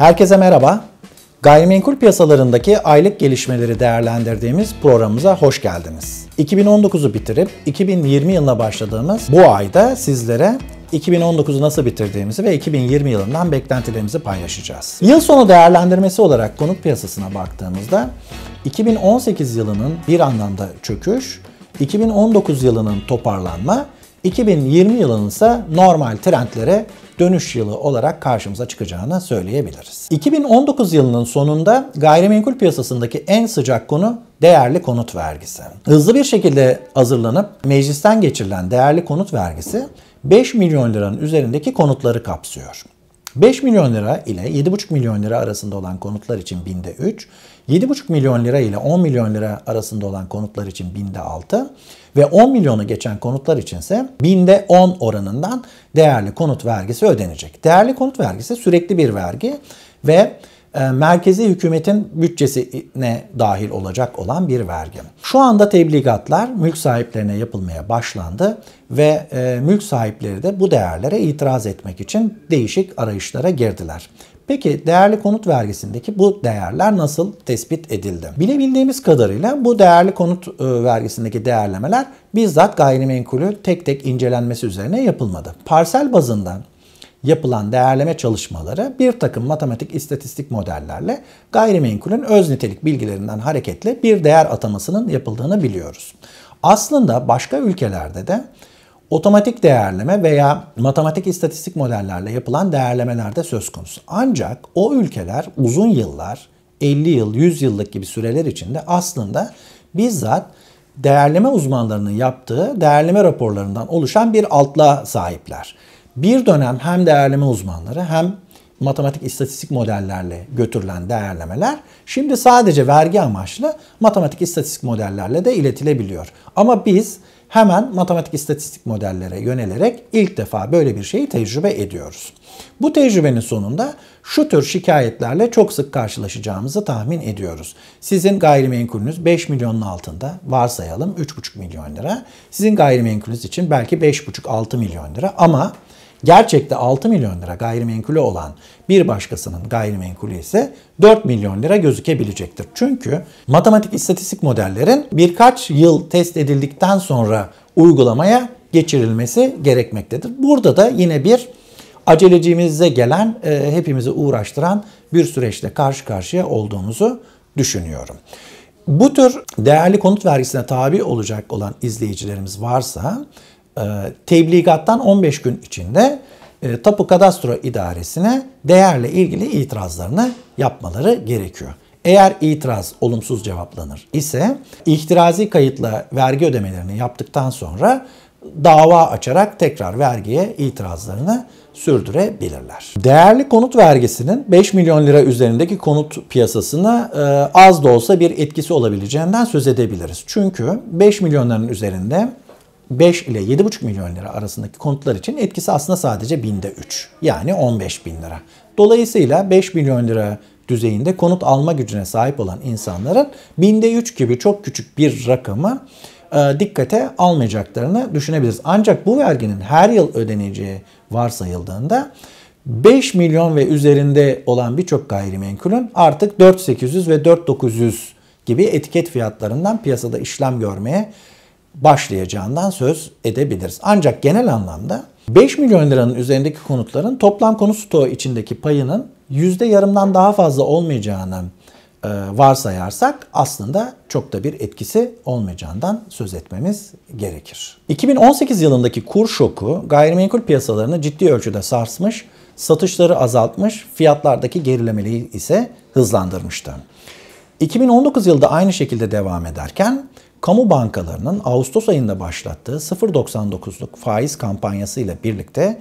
Herkese merhaba. Gayrimenkul piyasalarındaki aylık gelişmeleri değerlendirdiğimiz programımıza hoş geldiniz. 2019'u bitirip 2020 yılına başladığımız bu ayda sizlere 2019'u nasıl bitirdiğimizi ve 2020 yılından beklentilerimizi paylaşacağız. Yıl sonu değerlendirmesi olarak konut piyasasına baktığımızda 2018 yılının bir anlamda çöküş, 2019 yılının toparlanma 2020 yılının ise normal trendlere dönüş yılı olarak karşımıza çıkacağını söyleyebiliriz. 2019 yılının sonunda gayrimenkul piyasasındaki en sıcak konu değerli konut vergisi. Hızlı bir şekilde hazırlanıp meclisten geçirilen değerli konut vergisi 5 milyon liranın üzerindeki konutları kapsıyor. 5 milyon lira ile 7,5 milyon lira arasında olan konutlar için binde 3, 7,5 milyon lira ile 10 milyon lira arasında olan konutlar için binde 6 ve 10 milyonu geçen konutlar içinse binde 10 oranından değerli konut vergisi ödenecek. Değerli konut vergisi sürekli bir vergi ve e, merkezi hükümetin bütçesine dahil olacak olan bir vergi. Şu anda tebligatlar mülk sahiplerine yapılmaya başlandı ve e, mülk sahipleri de bu değerlere itiraz etmek için değişik arayışlara girdiler. Peki değerli konut vergisindeki bu değerler nasıl tespit edildi? Bilebildiğimiz kadarıyla bu değerli konut e, vergisindeki değerlemeler bizzat gayrimenkulü tek tek incelenmesi üzerine yapılmadı. Parsel bazından yapılan değerleme çalışmaları bir takım matematik istatistik modellerle gayrimenkulün öz nitelik bilgilerinden hareketle bir değer atamasının yapıldığını biliyoruz. Aslında başka ülkelerde de otomatik değerleme veya matematik istatistik modellerle yapılan değerlemelerde söz konusu. Ancak o ülkeler uzun yıllar 50 yıl, 100 yıllık gibi süreler içinde aslında bizzat değerleme uzmanlarının yaptığı değerleme raporlarından oluşan bir altla sahipler. Bir dönem hem değerleme uzmanları hem matematik istatistik modellerle götürülen değerlemeler şimdi sadece vergi amaçlı matematik istatistik modellerle de iletilebiliyor. Ama biz hemen matematik istatistik modellere yönelerek ilk defa böyle bir şeyi tecrübe ediyoruz. Bu tecrübenin sonunda şu tür şikayetlerle çok sık karşılaşacağımızı tahmin ediyoruz. Sizin gayrimenkulünüz 5 milyonun altında varsayalım 3,5 milyon lira. Sizin gayrimenkulünüz için belki 5,5-6 milyon lira ama Gerçekte 6 milyon lira gayrimenkulü olan bir başkasının gayrimenkulü ise 4 milyon lira gözükebilecektir. Çünkü matematik istatistik modellerin birkaç yıl test edildikten sonra uygulamaya geçirilmesi gerekmektedir. Burada da yine bir acelecimize gelen, e, hepimizi uğraştıran bir süreçle karşı karşıya olduğumuzu düşünüyorum. Bu tür değerli konut vergisine tabi olacak olan izleyicilerimiz varsa e, tebligattan 15 gün içinde e, Tapu Kadastro İdaresi'ne değerle ilgili itirazlarını yapmaları gerekiyor. Eğer itiraz olumsuz cevaplanır ise ihtirazi kayıtla vergi ödemelerini yaptıktan sonra dava açarak tekrar vergiye itirazlarını sürdürebilirler. Değerli konut vergisinin 5 milyon lira üzerindeki konut piyasasına e, az da olsa bir etkisi olabileceğinden söz edebiliriz. Çünkü 5 milyonların üzerinde 5 ile 7,5 milyon lira arasındaki konutlar için etkisi aslında sadece binde 3. Yani 15 bin lira. Dolayısıyla 5 milyon lira düzeyinde konut alma gücüne sahip olan insanların binde 3 gibi çok küçük bir rakamı e, dikkate almayacaklarını düşünebiliriz. Ancak bu verginin her yıl ödeneceği varsayıldığında 5 milyon ve üzerinde olan birçok gayrimenkulün artık 4800 ve 4900 gibi etiket fiyatlarından piyasada işlem görmeye başlayacağından söz edebiliriz. Ancak genel anlamda 5 milyon liranın üzerindeki konutların toplam konut stoğu içindeki payının yüzde yarımdan daha fazla olmayacağını e, varsayarsak aslında çok da bir etkisi olmayacağından söz etmemiz gerekir. 2018 yılındaki kur şoku gayrimenkul piyasalarını ciddi ölçüde sarsmış, satışları azaltmış, fiyatlardaki gerilemeyi ise hızlandırmıştı. 2019 yılda aynı şekilde devam ederken kamu bankalarının Ağustos ayında başlattığı 0.99'luk faiz kampanyası ile birlikte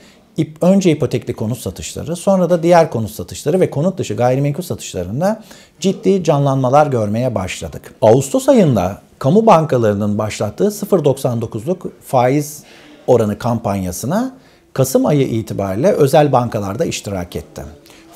önce ipotekli konut satışları, sonra da diğer konut satışları ve konut dışı gayrimenkul satışlarında ciddi canlanmalar görmeye başladık. Ağustos ayında kamu bankalarının başlattığı 0.99'luk faiz oranı kampanyasına Kasım ayı itibariyle özel bankalarda iştirak etti.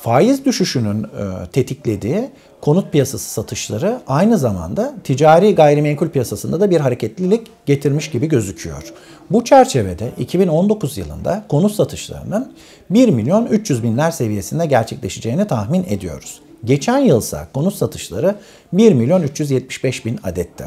Faiz düşüşünün e, tetiklediği konut piyasası satışları aynı zamanda ticari gayrimenkul piyasasında da bir hareketlilik getirmiş gibi gözüküyor. Bu çerçevede 2019 yılında konut satışlarının 1 milyon 300 binler seviyesinde gerçekleşeceğini tahmin ediyoruz. Geçen yılsa konut satışları 1 milyon 375 bin adetti.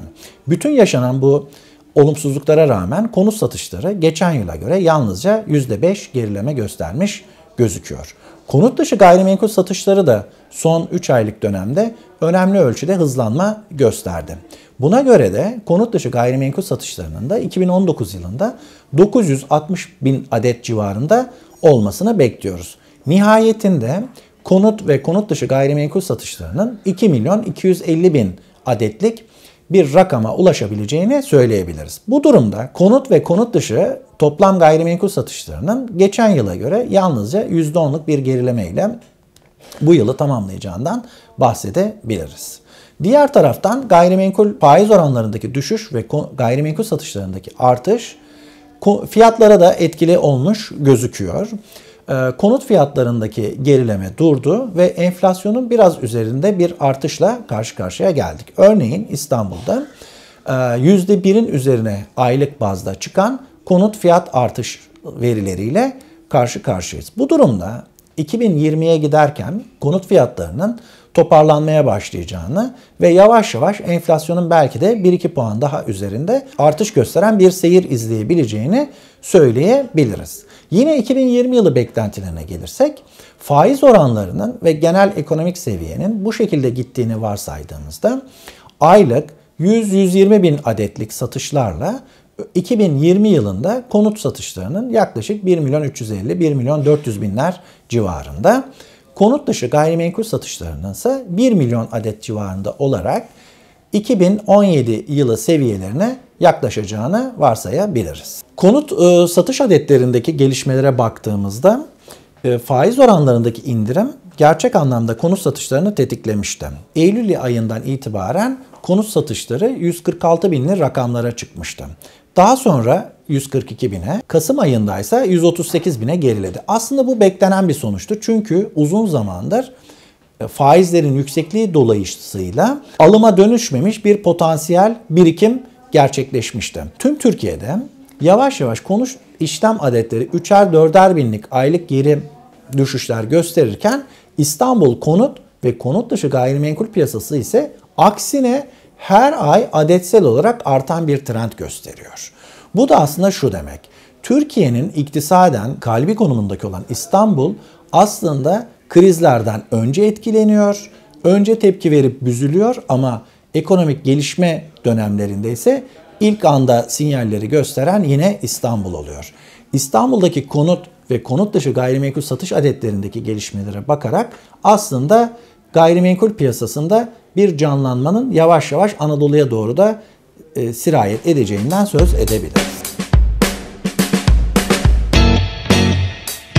Bütün yaşanan bu olumsuzluklara rağmen konut satışları geçen yıla göre yalnızca %5 gerileme göstermiş gözüküyor. Konut dışı gayrimenkul satışları da son 3 aylık dönemde önemli ölçüde hızlanma gösterdi. Buna göre de konut dışı gayrimenkul satışlarının da 2019 yılında 960 bin adet civarında olmasını bekliyoruz. Nihayetinde konut ve konut dışı gayrimenkul satışlarının 2 milyon 250 bin adetlik bir rakama ulaşabileceğini söyleyebiliriz. Bu durumda konut ve konut dışı toplam gayrimenkul satışlarının geçen yıla göre yalnızca %10'luk bir gerileme ile bu yılı tamamlayacağından bahsedebiliriz. Diğer taraftan gayrimenkul faiz oranlarındaki düşüş ve gayrimenkul satışlarındaki artış fiyatlara da etkili olmuş gözüküyor. Ee, konut fiyatlarındaki gerileme durdu ve enflasyonun biraz üzerinde bir artışla karşı karşıya geldik. Örneğin İstanbul'da %1'in e, üzerine aylık bazda çıkan konut fiyat artış verileriyle karşı karşıyayız. Bu durumda 2020'ye giderken konut fiyatlarının toparlanmaya başlayacağını ve yavaş yavaş enflasyonun belki de 1-2 puan daha üzerinde artış gösteren bir seyir izleyebileceğini söyleyebiliriz. Yine 2020 yılı beklentilerine gelirsek faiz oranlarının ve genel ekonomik seviyenin bu şekilde gittiğini varsaydığımızda aylık 100-120 bin adetlik satışlarla 2020 yılında konut satışlarının yaklaşık 1 milyon 350, 1 milyon 400 binler civarında. Konut dışı gayrimenkul satışlarının ise 1 milyon adet civarında olarak 2017 yılı seviyelerine yaklaşacağını varsayabiliriz. Konut e, satış adetlerindeki gelişmelere baktığımızda e, faiz oranlarındaki indirim gerçek anlamda konut satışlarını tetiklemişti. Eylül ayından itibaren konut satışları 146 binli rakamlara çıkmıştı. Daha sonra 142 bine, Kasım ayında ise 138 bine geriledi. Aslında bu beklenen bir sonuçtu çünkü uzun zamandır e, faizlerin yüksekliği dolayısıyla alıma dönüşmemiş bir potansiyel birikim gerçekleşmişti. Tüm Türkiye'de yavaş yavaş konuş işlem adetleri 3'er 4'er binlik aylık geri düşüşler gösterirken İstanbul konut ve konut dışı gayrimenkul piyasası ise aksine her ay adetsel olarak artan bir trend gösteriyor. Bu da aslında şu demek. Türkiye'nin iktisaden kalbi konumundaki olan İstanbul aslında krizlerden önce etkileniyor, önce tepki verip büzülüyor ama ekonomik gelişme dönemlerinde ise ilk anda sinyalleri gösteren yine İstanbul oluyor. İstanbul'daki konut ve konut dışı gayrimenkul satış adetlerindeki gelişmelere bakarak aslında gayrimenkul piyasasında bir canlanmanın yavaş yavaş Anadolu'ya doğru da e, sirayet edeceğinden söz edebiliriz.